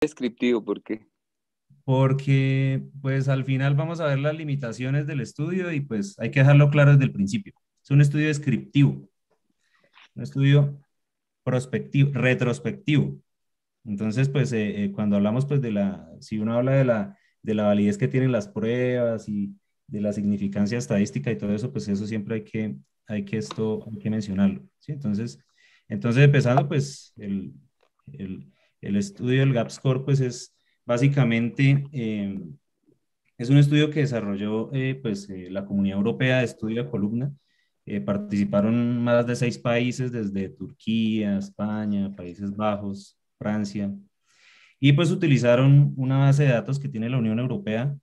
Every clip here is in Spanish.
descriptivo, ¿por qué? Porque pues al final vamos a ver las limitaciones del estudio y pues hay que dejarlo claro desde el principio. Es un estudio descriptivo, un estudio prospectivo, retrospectivo. Entonces, pues eh, eh, cuando hablamos pues de la, si uno habla de la, de la validez que tienen las pruebas y de la significancia estadística y todo eso, pues eso siempre hay que, hay que, esto, hay que mencionarlo. ¿sí? Entonces, entonces, empezando, pues el, el el estudio del GAPSCORE, pues es básicamente, eh, es un estudio que desarrolló eh, pues, eh, la Comunidad Europea de Estudio de Columna. participaron más de seis países, desde Turquía, España, Países Bajos, Francia. Y pues utilizaron una base de datos que tiene la Unión Europea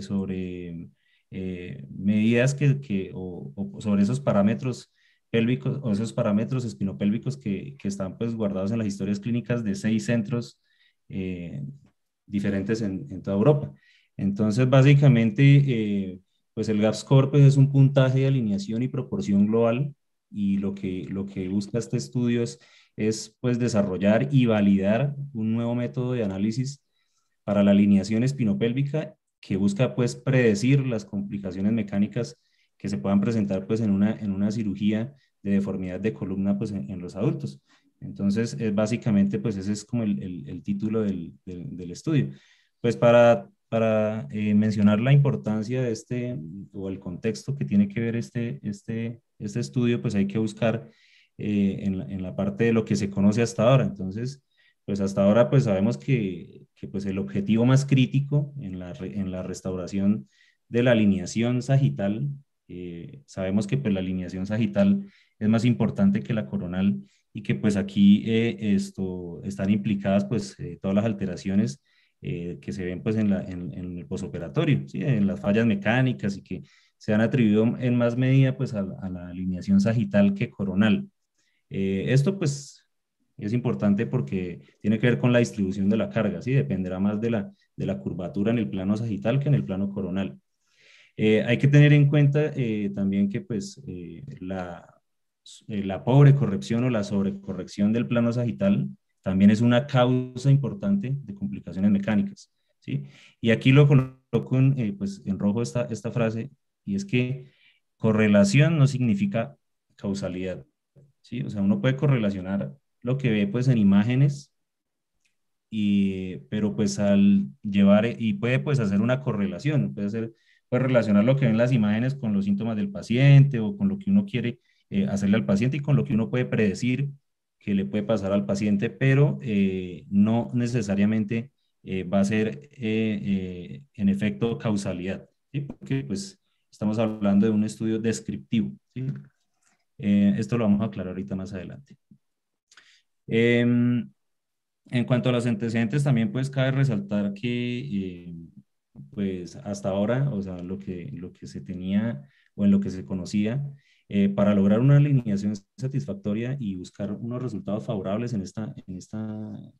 sobre medidas que, o sobre esos parámetros pélvicos o esos parámetros espinopélvicos que, están pues guardados en las historias clínicas de seis centros eh, diferentes en, toda Europa. Entonces, básicamente, eh, pues el GAPS-Core pues, es un puntaje de alineación y proporción global y lo que, lo que busca este estudio es, es pues, desarrollar y validar un nuevo método de análisis para la alineación espinopélvica que busca pues predecir las complicaciones mecánicas que se puedan presentar pues en una, en una cirugía de deformidad de columna pues en, los adultos. Entonces, es básicamente pues ese es como el, el, título del, del, estudio. Pues para, para eh, mencionar la importancia de este o el contexto que tiene que ver este, este, este estudio, pues hay que buscar eh, en, la, en, la, parte de lo que se conoce hasta ahora. Entonces, pues hasta ahora pues sabemos que, que pues el objetivo más crítico en la, en la restauración de la alineación sagital eh, sabemos que pues, la alineación sagital es más importante que la coronal y que pues aquí eh, esto, están implicadas pues eh, todas las alteraciones que se ven pues en, el posoperatorio, ¿sí? en las fallas mecánicas y que se han atribuido en más medida pues a, la alineación sagital que coronal. esto pues es importante porque tiene que ver con la distribución de la carga, ¿sí? dependerá más de la, de la curvatura en el plano sagital que en el plano coronal. Eh, hay que tener en cuenta eh, también que pues, eh, la, la, pobre corrección o la sobrecorrección del plano sagital también es una causa importante de complicaciones mecánicas. ¿sí? Y aquí lo coloco en, pues, en rojo esta, esta frase, y es que correlación no significa causalidad. ¿sí? O sea, uno puede correlacionar lo que ve pues, en imágenes y, pero pues al llevar y puede pues hacer una correlación, puede hacer puede relacionar lo que ven las imágenes con los síntomas del paciente o con lo que uno quiere eh, hacerle al paciente y con lo que uno puede predecir que le puede pasar al paciente, pero eh, no necesariamente eh, va a ser en efecto causalidad, porque pues estamos hablando de un estudio descriptivo. esto lo vamos a aclarar ahorita más adelante. Em, en cuanto a los antecedentes, también pues cabe resaltar que pues hasta ahora, o sea, lo que, lo que se tenía o en lo que se conocía, eh, para lograr una alineación satisfactoria y buscar unos resultados favorables en esta,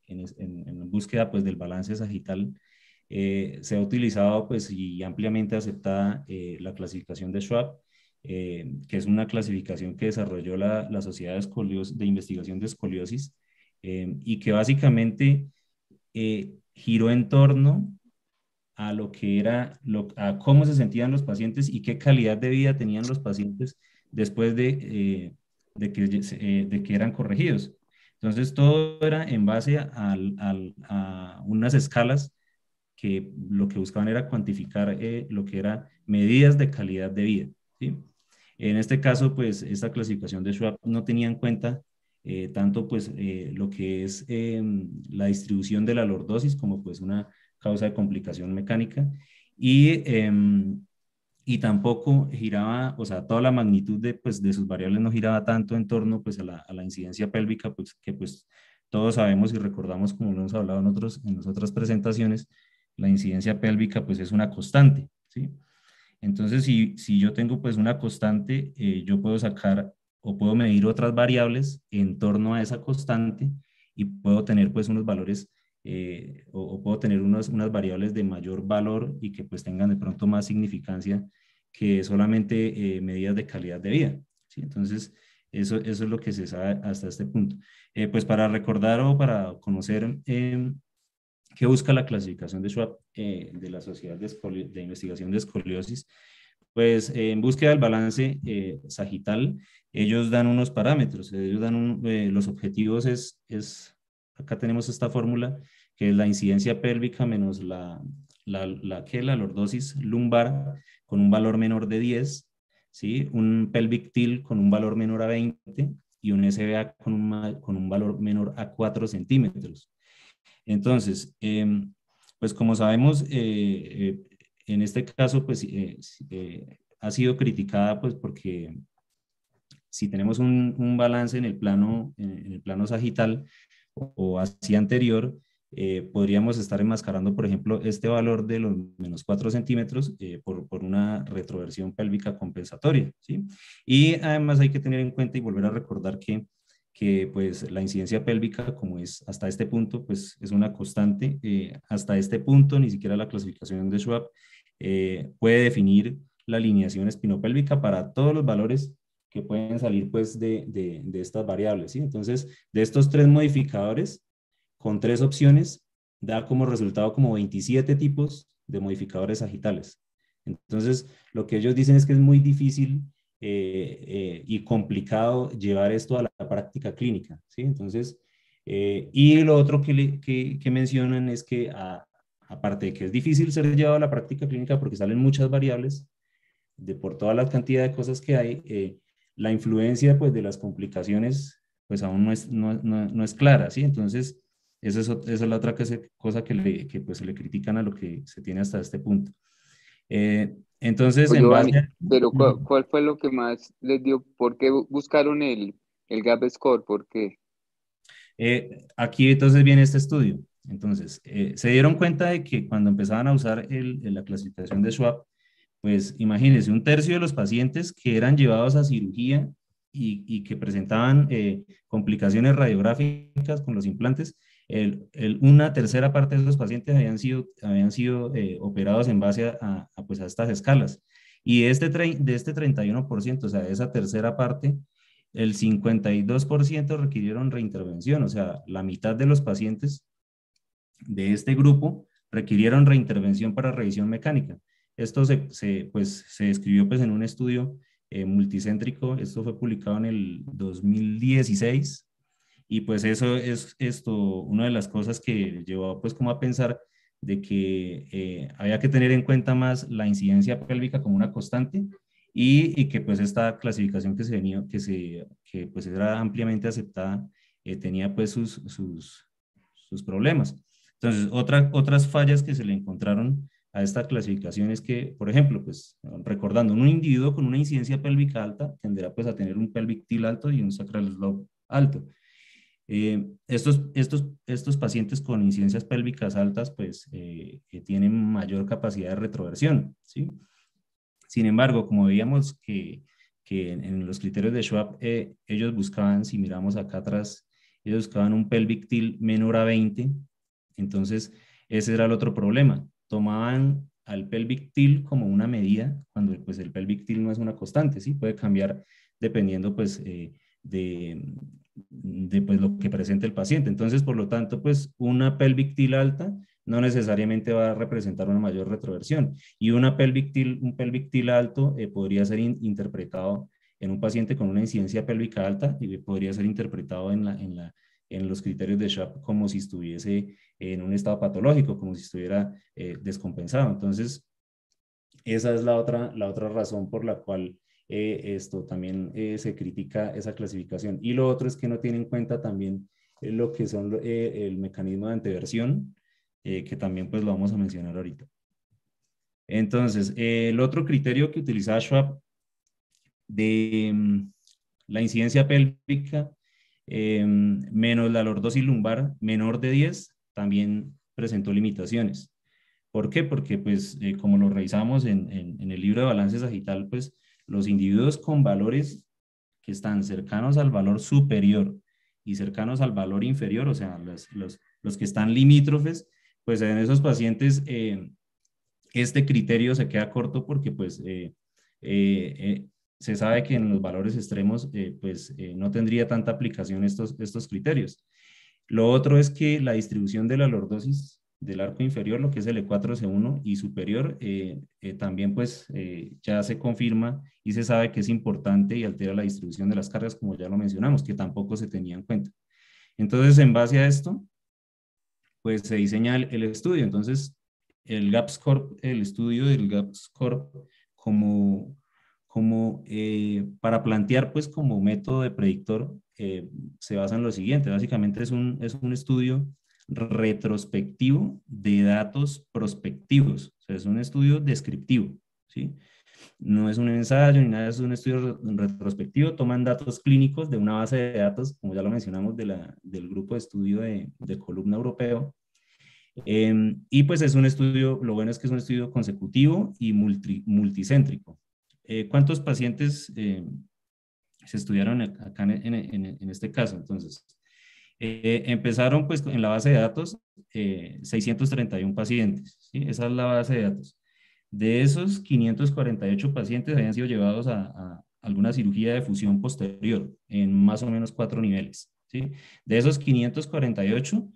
en búsqueda pues del balance sagital, eh, se ha utilizado pues y ampliamente aceptada eh, la clasificación de Schwab, que es una clasificación que desarrolló la, Sociedad de Investigación de Escoliosis y que básicamente giró en torno a lo que era, lo, a cómo se sentían los pacientes y qué calidad de vida tenían los pacientes después de, eh, de, que, eh, de que eran corregidos. Entonces, todo era en base a unas escalas que lo que buscaban era cuantificar eh, lo que eran medidas de calidad de vida. ¿sí? En este caso, pues, esta clasificación de Schwab no tenía en cuenta tanto pues, lo que es em, la distribución de la lordosis como pues, una causa de complicación mecánica. Y, em, y tampoco giraba, o sea, toda la magnitud de, pues, sus variables no giraba tanto en torno pues, a, la, incidencia pélvica, pues, que pues todos sabemos y recordamos, como lo hemos hablado en, en las otras presentaciones, la incidencia pélvica pues es una constante, ¿sí? Entonces, si, yo tengo pues una constante, eh, yo puedo sacar o puedo medir otras variables en torno a esa constante y puedo tener pues unos valores eh, o, puedo tener unas variables de mayor valor y que pues tengan de pronto más significancia que solamente eh, medidas de calidad de vida. ¿sí? Entonces, eso, eso es lo que se sabe hasta este punto. Eh, pues para recordar o para conocer qué busca la clasificación de Schwab de la Sociedad de, Investigación de Escoliosis, pues en búsqueda del balance sagital, ellos dan unos parámetros, ellos dan los objetivos es, es Acá tenemos esta fórmula que es la incidencia pélvica menos la, la, la, que, la lordosis lumbar con un valor menor de 10, ¿sí? un pelvic con un valor menor a 20 y un SBA con un, con un valor menor a 4 centímetros. Entonces, em, pues como sabemos, eh, eh, en este caso, pues eh, ha sido criticada pues porque si tenemos un, un balance en el plano, en el plano sagital, o así anterior, eh, podríamos estar enmascarando, por ejemplo, este valor de los menos 4 centímetros eh, por, una retroversión pélvica compensatoria. ¿sí? Y además hay que tener en cuenta y volver a recordar que, pues, la incidencia pélvica, como es hasta este punto, pues, es una constante. Eh, hasta este punto, ni siquiera la clasificación de Schwab puede definir la alineación espinopélvica para todos los valores que pueden salir pues de, estas variables. ¿sí? Entonces, de estos tres modificadores, con tres opciones, da como resultado como 27 tipos de modificadores agitales. Entonces, lo que ellos dicen es que es muy difícil eh, eh, y complicado llevar esto a la práctica clínica. ¿sí? Entonces, eh, y lo otro que, mencionan es que, a, aparte de que es difícil ser llevado a la práctica clínica porque salen muchas variables, de por toda la cantidad de cosas que hay, la influencia pues, de las complicaciones pues aún no es, no, es clara, ¿sí? Entonces, esa es, es la otra cosa que, le, que pues, se le critican a lo que se tiene hasta este punto. Eh, entonces, en base Pero ¿cuál, fue lo que más les dio? ¿Por qué buscaron el, el gap score? ¿Por qué? Eh, aquí entonces viene este estudio. Entonces, eh, se dieron cuenta de que cuando empezaban a usar la clasificación de Schwab, pues imagínense, un tercio de los pacientes que eran llevados a cirugía y, que presentaban eh, complicaciones radiográficas con los implantes, una tercera parte de esos pacientes habían sido, habían sido eh, operados en base a, pues estas escalas. Y este, de este 31%, este o sea, de esa tercera parte, el 52% requirieron reintervención, o sea, la mitad de los pacientes de este grupo requirieron reintervención para revisión mecánica. Esto se, escribió pues, se escribió pues, en un estudio eh, multicéntrico, esto fue publicado en el 2016 y pues eso es esto, una de las cosas que llevó pues como a pensar de que eh, había que tener en cuenta más la incidencia pélvica como una constante y, que pues esta clasificación que se venía, que se, que pues era ampliamente aceptada, eh, tenía pues sus, sus, sus, problemas. Entonces, otra, otras fallas que se le encontraron a esta clasificación es que, por ejemplo, pues recordando, un individuo con una incidencia pélvica alta tendrá pues a tener un pelvictil alto y un sacral slope alto. Eh, estos, estos, estos pacientes con incidencias pélvicas altas pues eh, tienen mayor capacidad de retroversión, ¿sí? Sin embargo, como veíamos que, en, los criterios de Schwab eh, ellos buscaban, si miramos acá atrás, ellos buscaban un pelvictil menor a 20, entonces ese era el otro problema, tomaban al pelvictil como una medida, cuando pues el pelvictil no es una constante, ¿sí? Puede cambiar dependiendo pues eh, de, pues, lo que presente el paciente. Entonces, por lo tanto, pues una pelvictil alta no necesariamente va a representar una mayor retroversión y una un pelvictil alto eh, podría ser interpretado en un paciente con una incidencia pélvica alta y podría ser interpretado en la en los criterios de SHAP como si estuviese en un estado patológico, como si estuviera eh, descompensado. Entonces, esa es la otra, la otra razón por la cual eh, esto también eh, se critica esa clasificación. Y lo otro es que no tiene en cuenta también lo que son el mecanismo de anteversión, que también pues lo vamos a mencionar ahorita. Entonces, el otro criterio que utiliza Schwab de mm, la incidencia pélvica eh, menos la lordosis lumbar menor de 10 también presentó limitaciones. ¿Por qué? Porque, pues, eh, como lo revisamos en, el libro de balance sagital, pues, los individuos con valores que están cercanos al valor superior y cercanos al valor inferior, o sea, los, que están limítrofes, pues en esos pacientes eh, este criterio se queda corto porque pues se sabe que en los valores extremos eh, pues, eh, no tendría tanta aplicación estos, estos criterios. Lo otro es que la distribución de la lordosis del arco inferior, lo que es el E4C1 y superior, eh, también pues ya se confirma y se sabe que es importante y altera la distribución de las cargas, como ya lo mencionamos, que tampoco se tenía en cuenta. Entonces, en base a esto, pues se diseña el, estudio. Entonces, el GAPS el estudio del GAPS Corp como como eh, para plantear pues como método de predictor eh, se basa en lo siguiente, básicamente es un, es estudio retrospectivo de datos prospectivos, es un estudio descriptivo, ¿sí? No es un ensayo ni nada, es un estudio retrospectivo, toman datos clínicos de una base de datos, como ya lo mencionamos, del grupo de estudio de, columna europeo, em, y pues es un estudio, lo bueno es que es un estudio consecutivo y multicéntrico, eh, ¿cuántos pacientes eh, se estudiaron acá en, este caso? Entonces, eh, empezaron pues en la base de datos 631 pacientes, esa es la base de datos. De esos 548 pacientes habían sido llevados a, alguna cirugía de fusión posterior en más o menos cuatro niveles. De esos 548,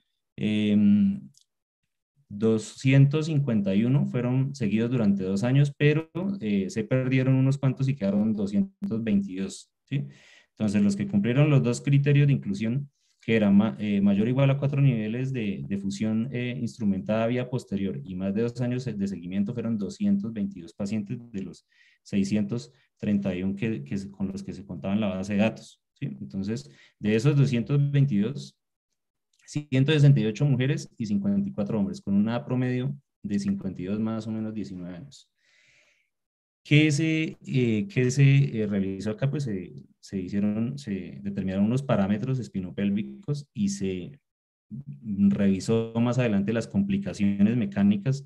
251 fueron seguidos durante dos años, pero eh, se perdieron unos cuantos y quedaron 222. Entonces, los que cumplieron los dos criterios de inclusión, que era eh, mayor o igual a cuatro niveles de, de fusión eh, instrumentada vía posterior y más de dos años de seguimiento, fueron 222 pacientes de los 631 que, con los que se contaba en la base de datos. Entonces, de esos 222, 168 mujeres y 54 hombres, con una promedio de 52 más o menos 19 años. ¿Qué se, eh, se eh, realizó acá? Pues eh, se hicieron, se determinaron unos parámetros espinopélvicos y se revisó más adelante las complicaciones mecánicas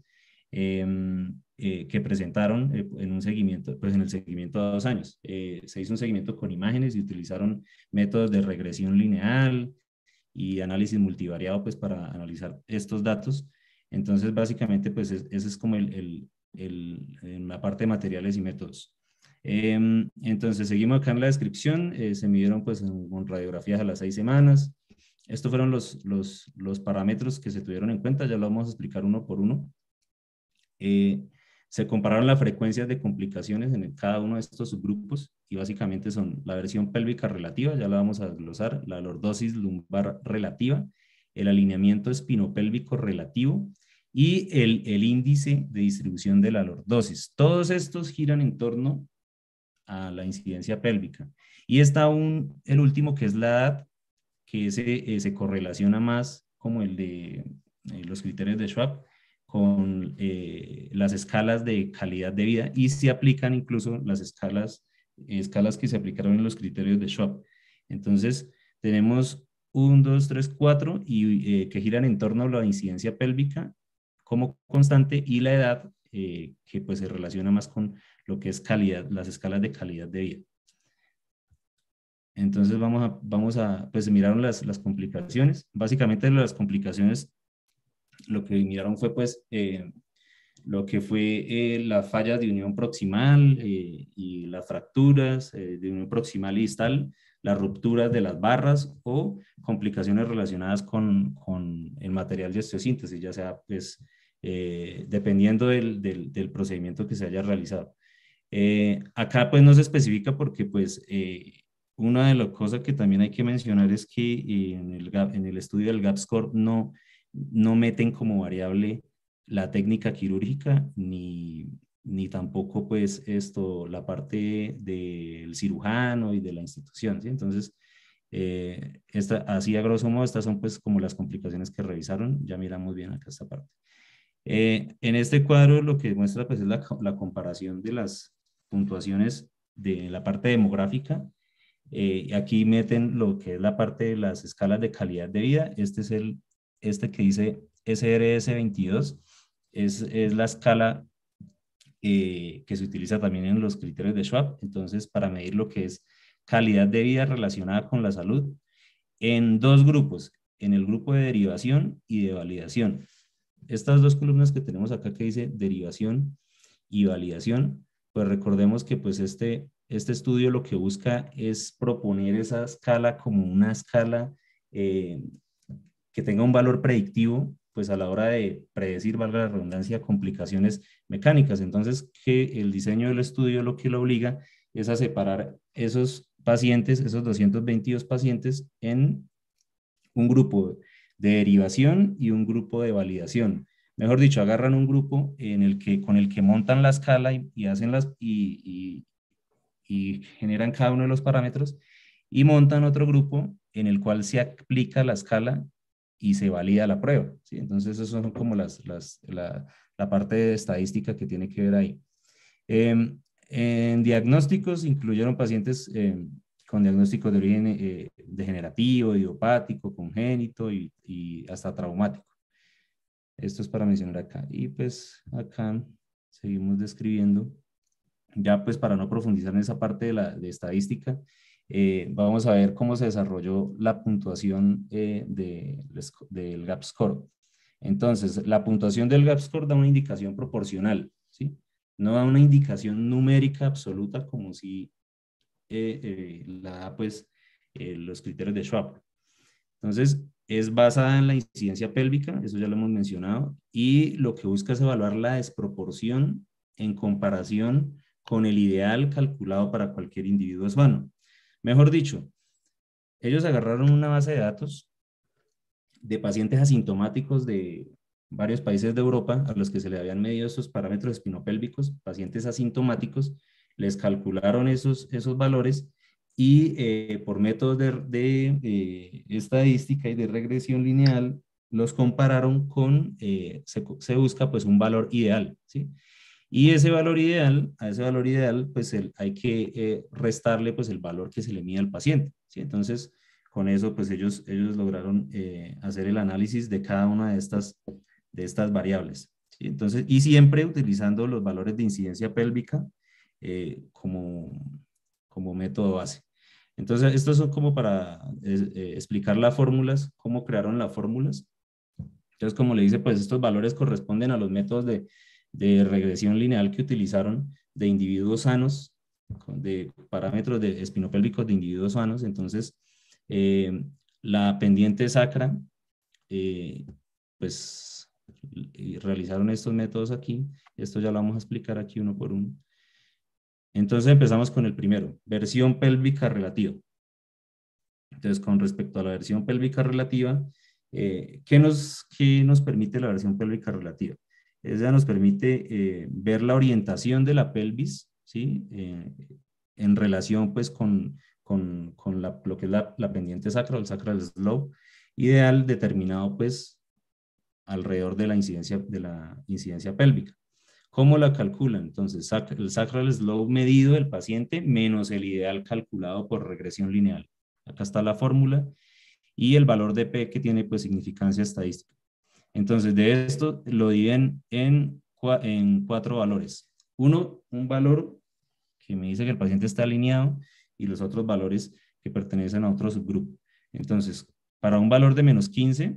em, que presentaron en un seguimiento, pues en el seguimiento a dos años. se hizo un seguimiento con imágenes y utilizaron métodos de regresión lineal, y análisis multivariado pues para analizar estos datos. Entonces, básicamente, pues ese es como el, el, la parte de materiales y métodos. Em, entonces, seguimos acá en la descripción. Eh, se midieron pues con radiografías a las seis semanas. Estos fueron los, los, los, parámetros que se tuvieron en cuenta. Ya lo vamos a explicar uno por uno. Eh, se compararon las frecuencias de complicaciones en cada uno de estos subgrupos y básicamente son la versión pélvica relativa, ya la vamos a desglosar, la lordosis lumbar relativa, el alineamiento espinopélvico relativo y el, índice de distribución de la lordosis. Todos estos giran en torno a la incidencia pélvica. Y está un el último, que es la edad, que se, eh, se correlaciona más como el de eh, los criterios de Schwab, con eh, las escalas de calidad de vida y se aplican incluso las escalas, escalas que se aplicaron en los criterios de Schwab. Entonces, tenemos 1, 2, 3, cuatro y, eh, que giran en torno a la incidencia pélvica como constante y la edad eh, que pues se relaciona más con lo que es calidad, las escalas de calidad de vida. Entonces vamos a, vamos a pues las, las complicaciones. Básicamente las complicaciones lo que miraron fue pues eh, lo que fue la eh, las fallas de unión proximal eh, y las fracturas de unión proximal y distal, las rupturas de las barras o complicaciones relacionadas con, el material de osteosíntesis, ya sea pues dependiendo del, procedimiento que se haya realizado. acá pues no se especifica porque pues una de las cosas que también hay que mencionar es que en el, en el estudio del GAPSCORE no no meten como variable la técnica quirúrgica ni, tampoco pues esto, la parte del cirujano y de la institución, Entonces, eh, esta, así a grosso modo, estas son pues como las complicaciones que revisaron, ya miramos bien acá esta parte. Eh, en este cuadro lo que muestra pues es la, comparación de las puntuaciones de la parte demográfica. Eh, aquí meten lo que es la parte de las escalas de calidad de vida. Este es el este que dice SRS22 es, la escala eh, que se utiliza también en los criterios de Schwab, entonces para medir lo que es calidad de vida relacionada con la salud en dos grupos, en el grupo de derivación y de validación. Estas dos columnas que tenemos acá que dice derivación y validación, pues recordemos que pues este, este estudio lo que busca es proponer esa escala como una escala eh, que tenga un valor predictivo, pues a la hora de predecir, valga la redundancia, complicaciones mecánicas. Entonces, que el diseño del estudio lo que lo obliga es a separar esos pacientes, esos 222 pacientes, en un grupo de derivación y un grupo de validación. Mejor dicho, agarran un grupo en el que, con el que montan la escala y, hacen las, y, y generan cada uno de los parámetros, y montan otro grupo en el cual se aplica la escala y se valida la prueba. ¿sí? Entonces, eso son como las, las la, la, parte de estadística que tiene que ver ahí. Em, en diagnósticos incluyeron pacientes em, con diagnóstico de origen eh, degenerativo, idiopático, congénito y, y, hasta traumático. Esto es para mencionar acá. Y pues acá seguimos describiendo. Ya pues para no profundizar en esa parte de, la, de estadística, eh, vamos a ver cómo se desarrolló la puntuación eh, del gap score. Entonces, la puntuación del gap score da una indicación proporcional, ¿sí? No da una indicación numérica absoluta como si eh, la da, pues, los criterios de Schwab. Entonces, es basada en la incidencia pélvica, eso ya lo hemos mencionado, y lo que busca es evaluar la desproporción en comparación con el ideal calculado para cualquier individuo hispano. Mejor dicho, ellos agarraron una base de datos de pacientes asintomáticos de varios países de Europa a los que se le habían medido esos parámetros espinopélvicos, pacientes asintomáticos, les calcularon esos, esos valores y eh, por métodos de, eh, estadística y de regresión lineal los compararon con, eh, se, se, busca pues un valor ideal, ¿sí? Y ese valor ideal, a ese valor ideal, pues el, hay que eh, restarle pues el valor que se le mide al paciente. ¿sí? Entonces, con eso, pues ellos, ellos lograron eh, hacer el análisis de cada una de estas, de estas variables. Entonces, y siempre utilizando los valores de incidencia pélvica eh, como, como método base. Entonces, esto son como para explicar las fórmulas, cómo crearon las fórmulas. Entonces, como le dice, pues estos valores corresponden a los métodos de de regresión lineal que utilizaron de individuos sanos, de parámetros de espinopélvicos de individuos sanos. Entonces, eh, la pendiente sacra, eh, pues realizaron estos métodos aquí. Esto ya lo vamos a explicar aquí uno por uno. Entonces empezamos con el primero, versión pélvica relativa. Entonces, con respecto a la versión pélvica relativa, eh, nos, ¿qué nos permite la versión pélvica relativa? Esa nos permite eh, ver la orientación de la pelvis, ¿sí? Eh, en relación pues con, la, lo que es la, pendiente sacral, el sacral slope, ideal determinado pues alrededor de la incidencia, de la incidencia pélvica. ¿Cómo la calcula? Entonces, el sacral slope medido del paciente menos el ideal calculado por regresión lineal. Acá está la fórmula y el valor de P que tiene pues significancia estadística. Entonces, de esto lo dividen en, cuatro valores. Uno, un valor que me dice que el paciente está alineado y los otros valores que pertenecen a otro subgrupo. Entonces, para un valor de menos 15,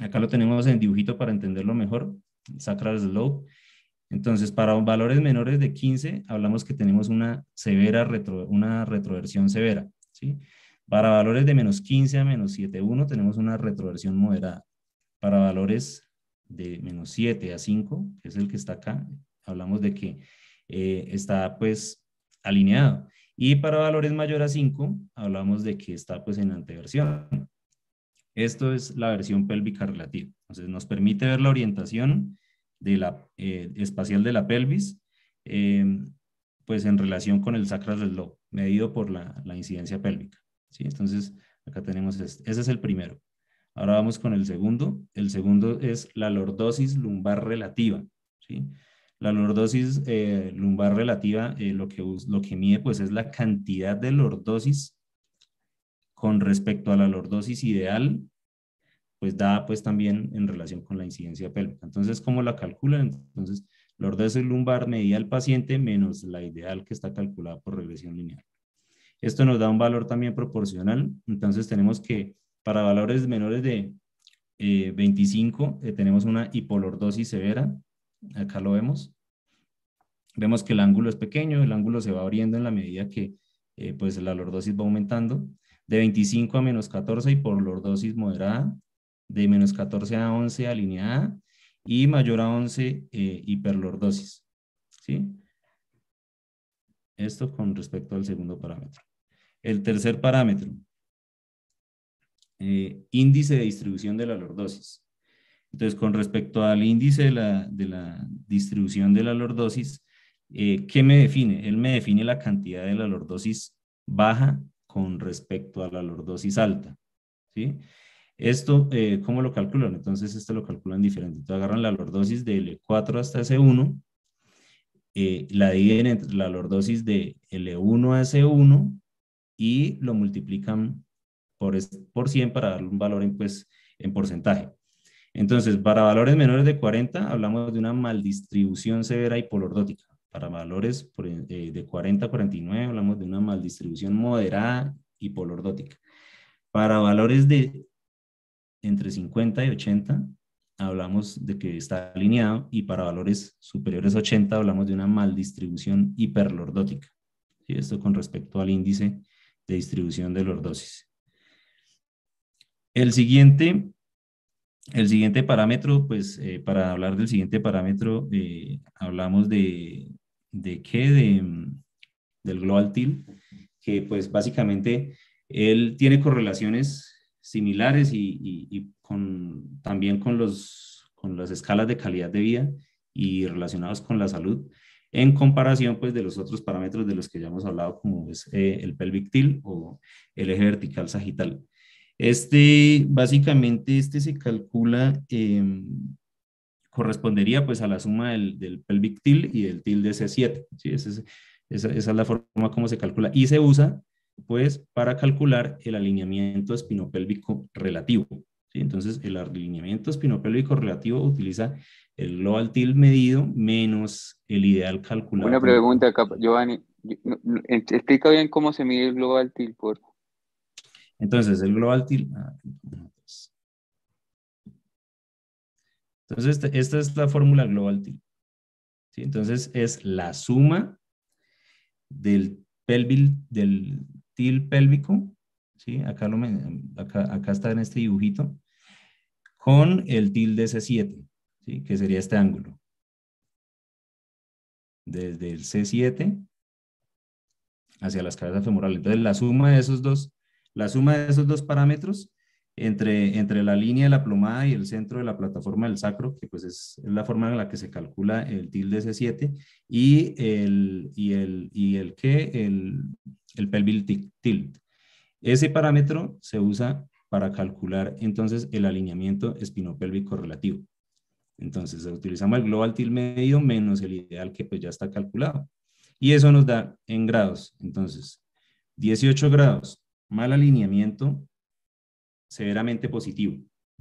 acá lo tenemos en dibujito para entenderlo mejor, sacral slope. Entonces, para valores menores de 15, hablamos que tenemos una severa una retroversión severa. Para valores de menos 15 a menos 7,1 tenemos una retroversión moderada. Para valores de menos 7 a 5, que es el que está acá, hablamos de que eh, está pues alineado. Y para valores mayor a 5, hablamos de que está pues en anteversión. Esto es la versión pélvica relativa. Entonces nos permite ver la orientación de la, eh, espacial de la pelvis, eh, pues en relación con el sacral del medido por la, incidencia pélvica. ¿sí? Entonces acá tenemos, este. ese es el primero. Ahora vamos con el segundo. El segundo es la lordosis lumbar relativa. La lordosis eh, lumbar relativa eh, lo, que, lo que mide pues, es la cantidad de lordosis con respecto a la lordosis ideal, pues da pues, también en relación con la incidencia pélvica. Entonces, ¿cómo la calculan? Entonces, lordosis lumbar medida al paciente menos la ideal que está calculada por regresión lineal. Esto nos da un valor también proporcional. Entonces, tenemos que para valores menores de 25 eh, eh, tenemos una hipolordosis severa, acá lo vemos. Vemos que el ángulo es pequeño, el ángulo se va abriendo en la medida que eh, pues la lordosis va aumentando. De 25 a menos 14 hipolordosis moderada, de menos 14 a 11 alineada y mayor a 11 hiperlordosis. ¿sí? Esto con respecto al segundo parámetro. El tercer parámetro, eh, índice de distribución de la lordosis. Entonces, con respecto al índice de la, distribución de la lordosis, eh, ¿qué me define? Él me define la cantidad de la lordosis baja con respecto a la lordosis alta. ¿sí? Esto, eh, ¿cómo lo calculan? Entonces, esto lo calculan diferente. Entonces, agarran la lordosis de L4 e hasta S1, la dividen entre la lordosis de L1 e a S1 y lo multiplican por, por 100 para darle un valor en, pues, en porcentaje. Entonces, para valores menores de 40, hablamos de una maldistribución severa y polordótica. Para valores eh, de 40 a 49, hablamos de una maldistribución moderada y polordótica. Para valores de entre 50 y 80, hablamos de que está alineado. Y para valores superiores a 80, hablamos de una maldistribución hiperlordótica. Y esto con respecto al índice de distribución de lordosis. El siguiente, el siguiente parámetro, pues eh, para hablar del siguiente parámetro, eh, hablamos de, de qué, de, del global TIL, que pues básicamente él tiene correlaciones similares y, con, también con, los, con las escalas de calidad de vida y relacionados con la salud, en comparación pues de los otros parámetros de los que ya hemos hablado, como es eh, el pelvic TIL o el eje vertical sagital. Este, básicamente, este se calcula, em, correspondería pues a la suma del, del, pelvic til y del til de C7. ¿sí? Esa, es, la forma como se calcula y se usa pues para calcular el alineamiento espinopélvico relativo. ¿sí? Entonces, el alineamiento espinopélvico relativo utiliza el global til medido menos el ideal calculado. Una pregunta, Giovanni. Explica bien cómo se mide el global til, por entonces, el global til. Ah, entonces, este, esta es la fórmula global TIL. Entonces, es la suma del, del TIL pélvico, acá, acá, está en este dibujito, con el TIL de C7, que sería este ángulo. Desde el C7 hacia las cabezas femorales. Entonces, la suma de esos dos la suma de esos dos parámetros entre, entre la línea de la plomada y el centro de la plataforma del sacro, que pues es, la forma en la que se calcula el tilde C7, y el, el, y el que, el, el pelvic tilt. Ese parámetro se usa para calcular entonces el alineamiento espinopélvico relativo. Entonces utilizamos el global tilt medio menos el ideal que pues ya está calculado. Y eso nos da en grados. Entonces, 18 grados mal alineamiento severamente positivo,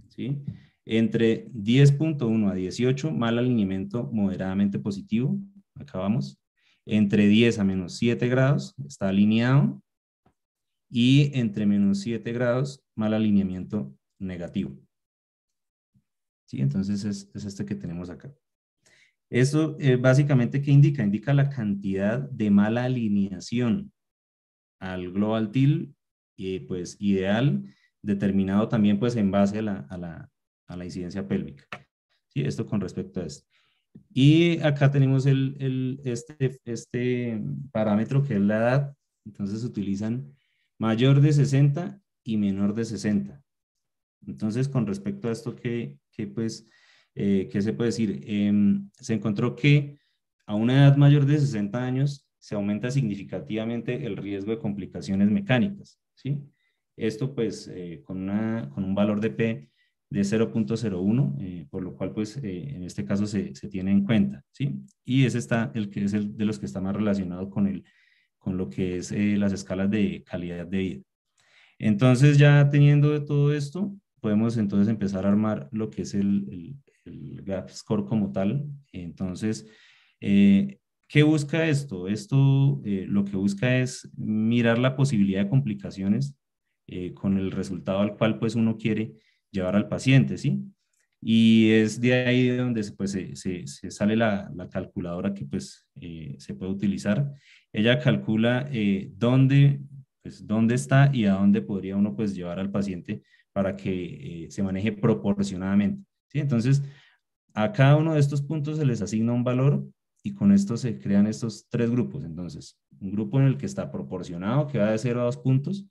¿sí? Entre 10.1 a 18, mal alineamiento moderadamente positivo, acabamos. Entre 10 a menos 7 grados, está alineado. Y entre menos 7 grados, mal alineamiento negativo. ¿Sí? Entonces es, este que tenemos acá. Eso eh, básicamente, ¿qué indica? Indica la cantidad de mala alineación al global tilt y pues ideal, determinado también pues en base a la, a la, a la incidencia pélvica. ¿Sí? Esto con respecto a esto. Y acá tenemos el, el, este, este parámetro que es la edad. Entonces utilizan mayor de 60 y menor de 60. Entonces, con respecto a esto, ¿qué, pues, eh, se puede decir? Em, se encontró que a una edad mayor de 60 años se aumenta significativamente el riesgo de complicaciones mecánicas. ¿sí? Esto pues eh, con, una, con un valor de P de 0.01, eh, por lo cual pues eh, en este caso se, se, tiene en cuenta, ¿sí? Y ese está el que es el de los que está más relacionado con, el, con lo que es las escalas de calidad de vida. Entonces ya teniendo todo esto, podemos entonces empezar a armar lo que es el, el, gap score como tal. Entonces, eh, ¿Qué busca esto? Esto eh, lo que busca es mirar la posibilidad de complicaciones eh, con el resultado al cual pues uno quiere llevar al paciente, ¿sí? Y es de ahí donde pues, se, se, sale la, la, calculadora que pues eh, se puede utilizar. Ella calcula dónde, pues, dónde está y a dónde podría uno pues llevar al paciente para que se maneje proporcionadamente, ¿sí? Entonces, a cada uno de estos puntos se les asigna un valor y con esto se crean estos tres grupos. Entonces, un grupo en el que está proporcionado, que va de 0 a 2 puntos,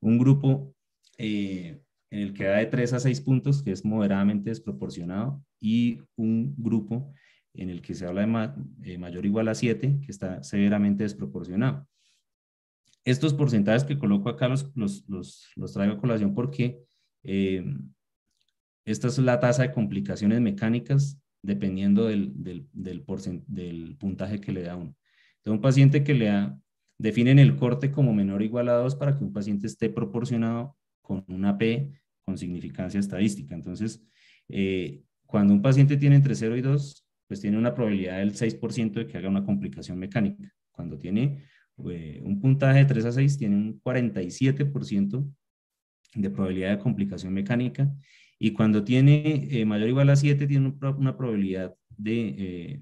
un grupo eh, en el que va de 3 a 6 puntos, que es moderadamente desproporcionado, y un grupo en el que se habla de eh, mayor o igual a 7, que está severamente desproporcionado. Estos porcentajes que coloco acá los, traigo a colación porque eh, esta es la tasa de complicaciones mecánicas dependiendo del, del, del, puntaje que le da uno. Entonces, un paciente que le da, definen el corte como menor o igual a 2 para que un paciente esté proporcionado con una P con significancia estadística. Entonces, eh, cuando un paciente tiene entre 0 y 2, pues tiene una probabilidad del 6% de que haga una complicación mecánica. Cuando tiene eh, un puntaje de 3 a 6, tiene un 47% de probabilidad de complicación mecánica y cuando tiene eh, mayor o igual a 7, tiene una probabilidad de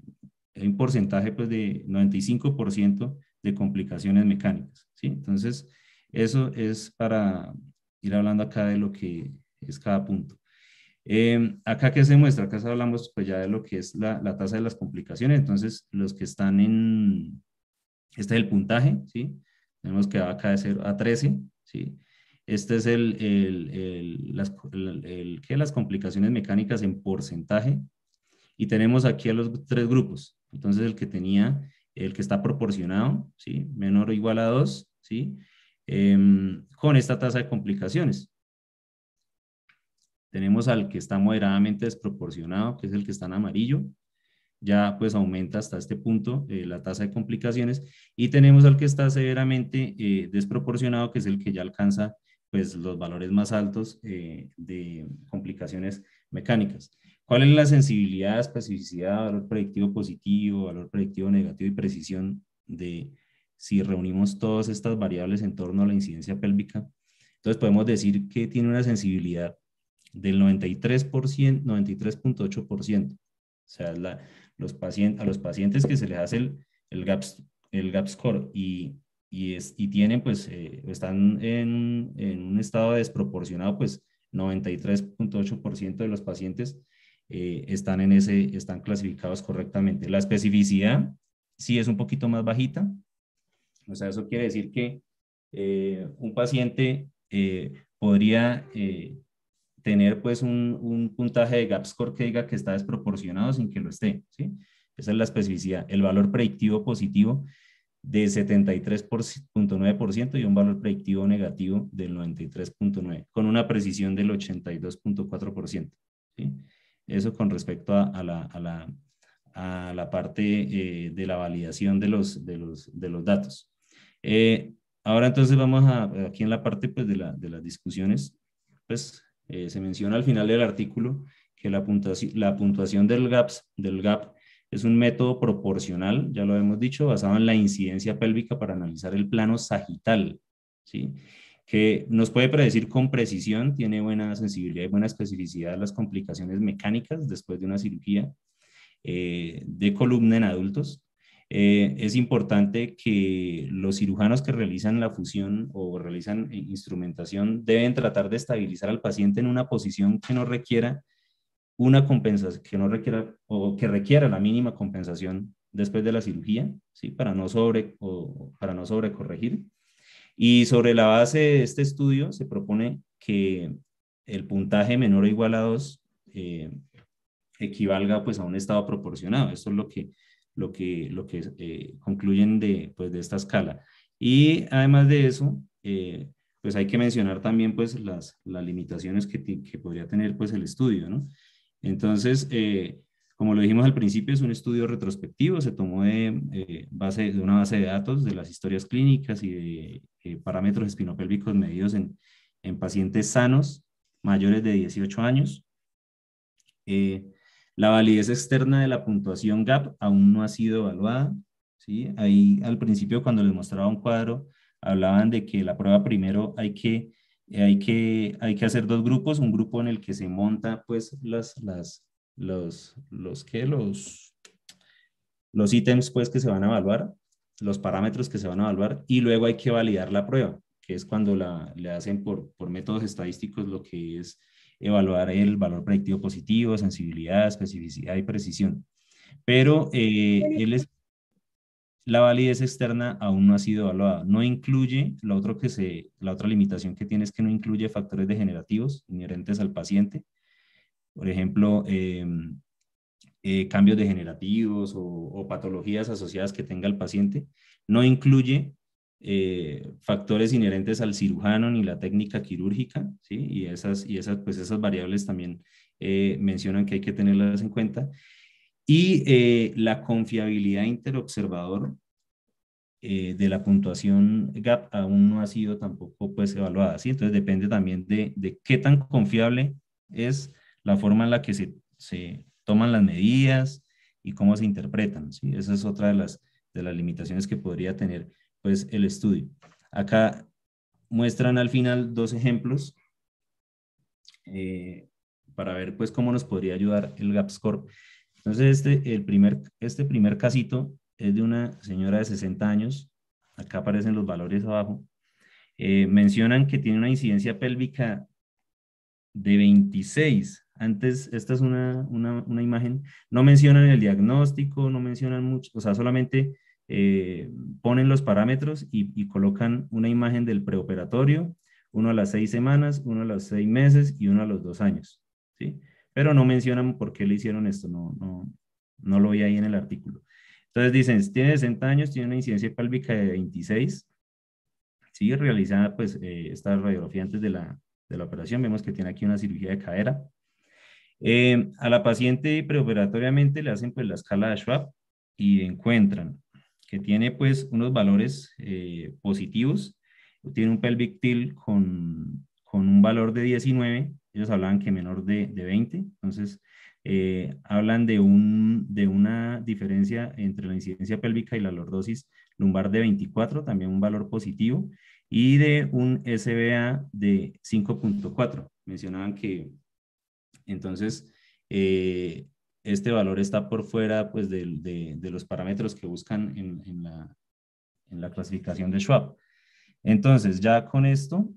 eh, un porcentaje pues, de 95% de complicaciones mecánicas. ¿sí? Entonces, eso es para ir hablando acá de lo que es cada punto. Eh, acá que se muestra, acá hablamos pues ya de lo que es la, la, tasa de las complicaciones, entonces los que están en, este es el puntaje, ¿sí? Tenemos que va acá de 0 a 13, ¿sí? Este es el, el, el, las, que las complicaciones mecánicas en porcentaje. Y tenemos aquí a los tres grupos. Entonces, el que tenía, el que está proporcionado, ¿sí? menor o igual a 2, ¿sí? Em, con esta tasa de complicaciones. Tenemos al que está moderadamente desproporcionado, que es el que está en amarillo. Ya pues aumenta hasta este punto eh, la tasa de complicaciones. Y tenemos al que está severamente eh, desproporcionado, que es el que ya alcanza pues, los valores más altos eh, de complicaciones mecánicas. ¿Cuál es la sensibilidad, especificidad, valor predictivo positivo, valor predictivo negativo y precisión de si reunimos todas estas variables en torno a la incidencia pélvica? Entonces podemos decir que tiene una sensibilidad del 93%, 93.8%. O sea, a los pacientes que se les hace el, GAPS, el GAP score y y, es, y tienen, pues, eh, están en, en, un estado desproporcionado, pues 93.8% de los pacientes eh, están, en ese, están clasificados correctamente. La especificidad sí es un poquito más bajita, o sea, eso quiere decir que eh, un paciente podría tener pues un, un, puntaje de gap score que diga que está desproporcionado sin que lo esté, ¿sí? Esa es la especificidad. El valor predictivo positivo de 73.9% y un valor predictivo negativo del 93.9%, con una precisión del 82.4%. ¿sí? Eso con respecto a, la, a, la, a la, parte eh, de la validación de los, de los, de los datos. Eh, ahora entonces vamos a, aquí en la parte pues, de, la, de las discusiones, pues eh, se menciona al final del artículo que la puntuación, la puntuación del, GAPS, del gap es un método proporcional, ya lo hemos dicho, basado en la incidencia pélvica para analizar el plano sagital, que nos puede predecir con precisión, tiene buena sensibilidad y buena especificidad las complicaciones mecánicas después de una cirugía eh, de columna en adultos. Eh, es importante que los cirujanos que realizan la fusión o realizan instrumentación deben tratar de estabilizar al paciente en una posición que no requiera una compensación que no requiera o que requiera la mínima compensación después de la cirugía, ¿sí? para, no sobre, o, para no sobrecorregir. Y sobre la base de este estudio se propone que el puntaje menor o igual a 2 eh, equivalga pues, a un estado proporcionado. Esto es lo que, lo que, lo que eh, concluyen de, pues, de esta escala. Y además de eso, eh, pues hay que mencionar también pues, las, las limitaciones que, que podría tener pues, el estudio. ¿no? Entonces, eh, como lo dijimos al principio, es un estudio retrospectivo, se tomó de, eh, base, de una base de datos de las historias clínicas y de eh, parámetros espinopélvicos medidos en, pacientes sanos mayores de 18 años. la validez externa de la puntuación GAP aún no ha sido evaluada. ¿sí? Ahí al principio cuando les mostraba un cuadro, hablaban de que la prueba primero hay que hay que, hay que hacer dos grupos, un grupo en el que se monta pues las, las, los, los, ¿qué? los, los ítems pues que se van a evaluar, los parámetros que se van a evaluar y luego hay que validar la prueba, que es cuando la, le hacen por, por métodos estadísticos lo que es evaluar el valor predictivo positivo, sensibilidad, especificidad y precisión. Pero eh, él es la validez externa aún no ha sido evaluada. No incluye, la, otro que se, la otra limitación que tiene es que no incluye factores degenerativos inherentes al paciente. Por ejemplo, em, eh, cambios degenerativos o, patologías asociadas que tenga el paciente. No incluye eh, factores inherentes al cirujano ni la técnica quirúrgica, ¿sí? Y esas, y esas, pues esas variables también eh, mencionan que hay que tenerlas en cuenta. Y eh, la confiabilidad interobservador eh, de la puntuación GAP aún no ha sido tampoco pues evaluada, ¿sí? Entonces depende también de, qué tan confiable es la forma en la que se, toman las medidas y cómo se interpretan, ¿sí? Esa es otra de las, de las limitaciones que podría tener pues el estudio. Acá muestran al final dos ejemplos eh, para ver pues cómo nos podría ayudar el GAP Score. Entonces, este, el primer, este primer casito es de una señora de 60 años. Acá aparecen los valores abajo. Eh, mencionan que tiene una incidencia pélvica de 26. Antes, esta es una, imagen, no mencionan el diagnóstico, no mencionan mucho, o sea, solamente eh, ponen los parámetros y, colocan una imagen del preoperatorio, uno a las seis semanas, uno a los seis meses y uno a los dos años. ¿sí? pero no mencionan por qué le hicieron esto, no, no, lo vi ahí en el artículo. Entonces dicen, tiene 60 años, tiene una incidencia pálvica de 26, sigue realizada pues eh, esta radiografía antes de la, operación, vemos que tiene aquí una cirugía de cadera. Eh, a la paciente preoperatoriamente le hacen pues la escala de Schwab y encuentran que tiene pues unos valores eh, positivos, tiene un pelvic tilt con con un valor de 19, ellos hablaban que menor de, 20, entonces eh, hablan de, un, de una diferencia entre la incidencia pélvica y la lordosis lumbar de 24, también un valor positivo, y de un SBA de 5.4. Mencionaban que entonces eh, este valor está por fuera pues, de, los parámetros que buscan en, la, en la clasificación de Schwab. Entonces, ya con esto,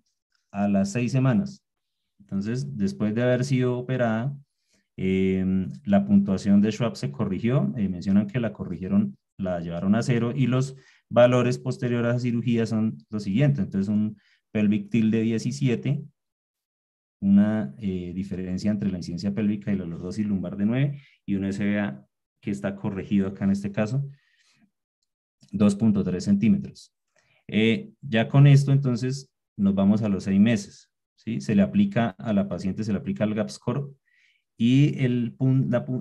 a las seis semanas. Entonces, después de haber sido operada, eh, la puntuación de Schwab se corrigió. Eh, mencionan que la corrigieron, la llevaron a cero y los valores posteriores a la cirugía son los siguientes. Entonces, un pelvic de 17, una eh, diferencia entre la incidencia pélvica y la lordosis lumbar de 9 y un SBA que está corregido acá en este caso, 2.3 centímetros. ya con esto, entonces, nos vamos a los seis meses. ¿sí? Se le aplica a la paciente, se le aplica el GAP score y el,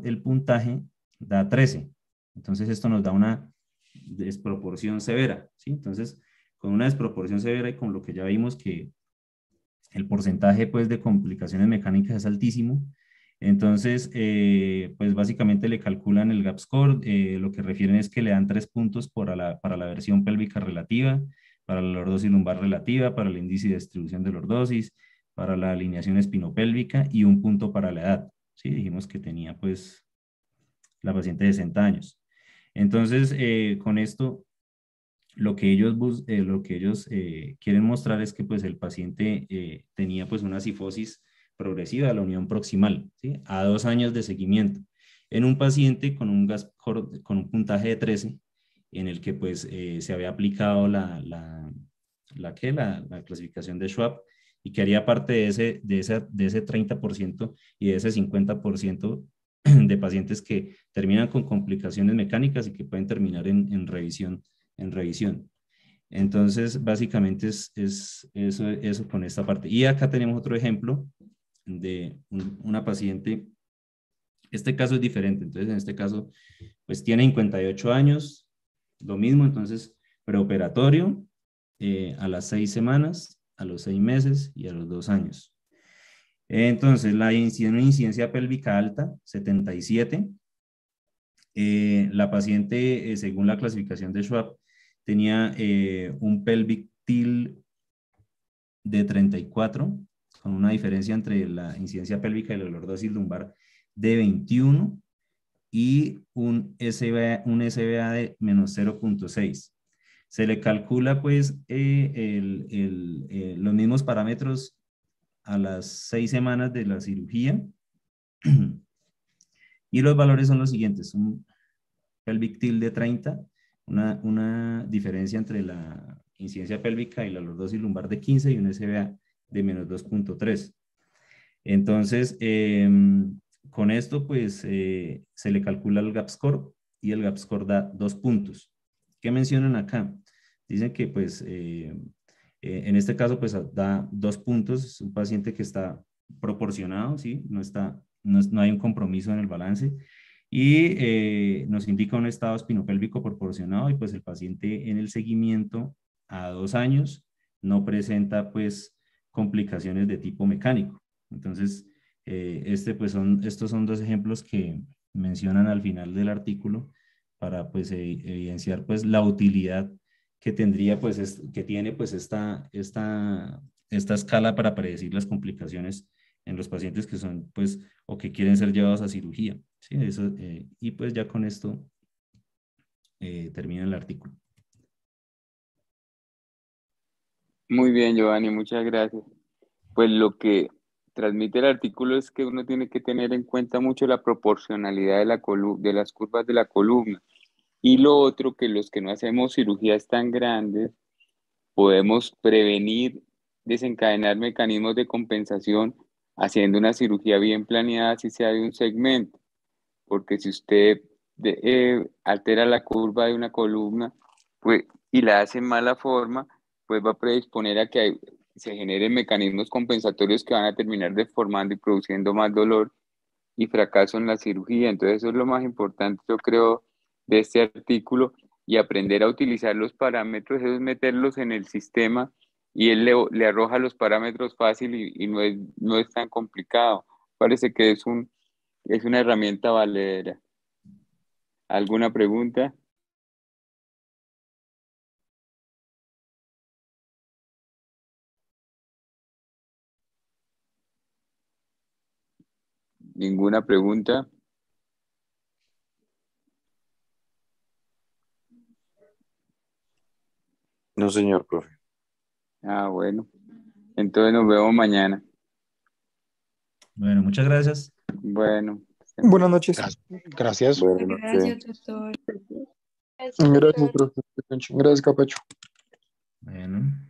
el puntaje da 13. Entonces esto nos da una desproporción severa. ¿sí? Entonces, con una desproporción severa y con lo que ya vimos que el porcentaje pues, de complicaciones mecánicas es altísimo, entonces, eh, pues básicamente le calculan el gap score, eh, lo que refieren es que le dan tres puntos para la versión pélvica relativa, para la lordosis lumbar relativa, para el índice de distribución de lordosis, para la alineación espinopélvica y un punto para la edad. ¿sí? Dijimos que tenía pues la paciente de 60 años. Entonces, eh, con esto, lo que ellos, eh, lo que ellos eh, quieren mostrar es que pues el paciente tenía pues una sifosis progresiva a la unión proximal, ¿sí? a dos años de seguimiento. En un paciente con un, con un puntaje de 13, en el que pues eh, se había aplicado la, la, la, la, clasificación de Schwab y que haría parte de ese, de ese, de ese 30% y de ese 50% de pacientes que terminan con complicaciones mecánicas y que pueden terminar en, en revisión, en revisión. Entonces, básicamente es, es eso, con esta parte. Y acá tenemos otro ejemplo de un, una paciente. Este caso es diferente. Entonces, en este caso, pues tiene 58 años, lo mismo, entonces, preoperatorio eh, a las seis semanas, a los seis meses y a los dos años. Entonces, la incidencia, pélvica alta, 77. Eh, la paciente, eh, según la clasificación de Schwab, tenía un pelvic de 34, con una diferencia entre la incidencia pélvica y el olor lordosis lumbar de 21 y un SBA, un SBA de menos 0.6. Se le calcula pues eh, eh, los mismos parámetros a las seis semanas de la cirugía. Y los valores son los siguientes, un pelvic de 30, una, una diferencia entre la incidencia pélvica y la lordosis lumbar de 15 y un SBA de menos 2.3. Entonces, em, con esto, pues, eh, se le calcula el gap score y el gap score da dos puntos. ¿Qué mencionan acá? Dicen que, pues, eh, eh, en este caso, pues, da dos puntos. Es un paciente que está proporcionado, ¿sí? No, está, no, hay un compromiso en el balance y nos indica un estado espinopélvico proporcionado y pues el paciente en el seguimiento a dos años no presenta pues complicaciones de tipo mecánico. Entonces, eh, este, pues son, estos son dos ejemplos que mencionan al final del artículo para pues, e-, evidenciar pues, la utilidad que, tendría, pues, que tiene pues, esta, esta, esta escala para predecir las complicaciones en los pacientes que son pues, o que quieren ser llevados a cirugía. ¿sí? Eso, eh, y pues ya con esto eh, termina el artículo. Muy bien, Giovanni, muchas gracias. Pues lo que transmite el artículo es que uno tiene que tener en cuenta mucho la proporcionalidad de, la de las curvas de la columna. Y lo otro, que los que no hacemos cirugías tan grandes, podemos prevenir desencadenar mecanismos de compensación haciendo una cirugía bien planeada, si sea de un segmento. Porque si usted eh, altera la curva de una columna pues, y la hace en mala forma, pues va a predisponer a que hay, se generen mecanismos compensatorios que van a terminar deformando y produciendo más dolor y fracaso en la cirugía. Entonces eso es lo más importante, yo creo, de este artículo y aprender a utilizar los parámetros, eso es meterlos en el sistema y él le, arroja los parámetros fácil y, no, es, no es tan complicado. Parece que es, es una herramienta valera. ¿Alguna pregunta? ¿Ninguna pregunta? No, señor profe. Ah, bueno. Entonces nos vemos mañana. Bueno, muchas gracias. Bueno. Buenas noches. Gracias. Gracias, doctor. Gracias, doctor. Gracias, Capacho. Bueno.